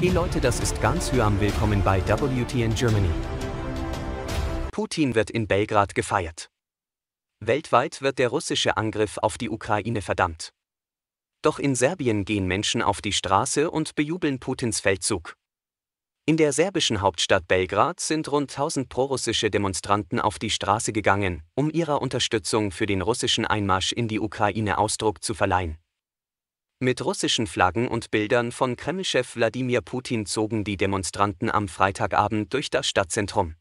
Hey Leute, das ist ganz Hyam. Willkommen bei WTN Germany. Putin wird in Belgrad gefeiert. Weltweit wird der russische Angriff auf die Ukraine verdammt. Doch in Serbien gehen Menschen auf die Straße und bejubeln Putins Feldzug. In der serbischen Hauptstadt Belgrad sind rund 1000 prorussische Demonstranten auf die Straße gegangen, um ihrer Unterstützung für den russischen Einmarsch in die Ukraine Ausdruck zu verleihen. Mit russischen Flaggen und Bildern von Kremlchef Wladimir Putin zogen die Demonstranten am Freitagabend durch das Stadtzentrum.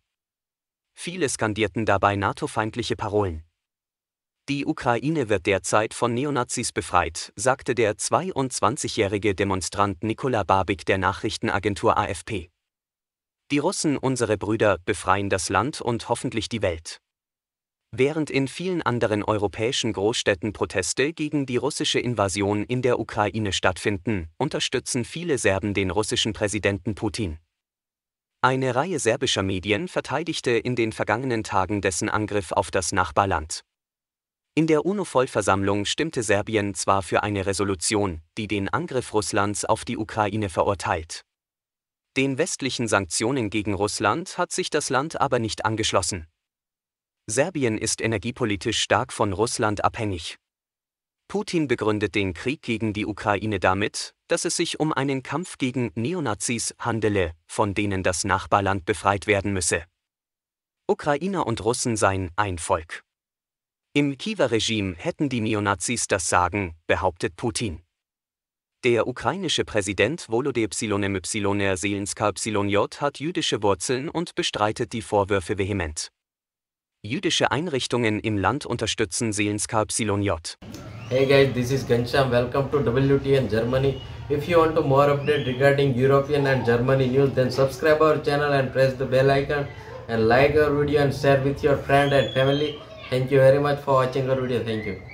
Viele skandierten dabei NATO-feindliche Parolen. Die Ukraine wird derzeit von Neonazis befreit, sagte der 22-jährige Demonstrant Nikola Babik der Nachrichtenagentur AFP. Die Russen, unsere Brüder, befreien das Land und hoffentlich die Welt. Während in vielen anderen europäischen Großstädten Proteste gegen die russische Invasion in der Ukraine stattfinden, unterstützen viele Serben den russischen Präsidenten Putin. Eine Reihe serbischer Medien verteidigte in den vergangenen Tagen dessen Angriff auf das Nachbarland. In der UNO-Vollversammlung stimmte Serbien zwar für eine Resolution, die den Angriff Russlands auf die Ukraine verurteilt. Den westlichen Sanktionen gegen Russland hat sich das Land aber nicht angeschlossen. Serbien ist energiepolitisch stark von Russland abhängig. Putin begründet den Krieg gegen die Ukraine damit, dass es sich um einen Kampf gegen Neonazis handele, von denen das Nachbarland befreit werden müsse. Ukrainer und Russen seien ein Volk. Im Kiewer Regime hätten die Neonazis das Sagen, behauptet Putin. Der ukrainische Präsident Volodymyr Zelenskij hat jüdische Wurzeln und bestreitet die Vorwürfe vehement. Jüdische Einrichtungen im Land unterstützen Seelenska J. Hey guys, this is Gansham. Welcome to WTN Germany. If you want to more update regarding European and Germany news, then subscribe our channel and press the bell icon and like our video and share with your friend and family. Thank you very much for watching our video. Thank you.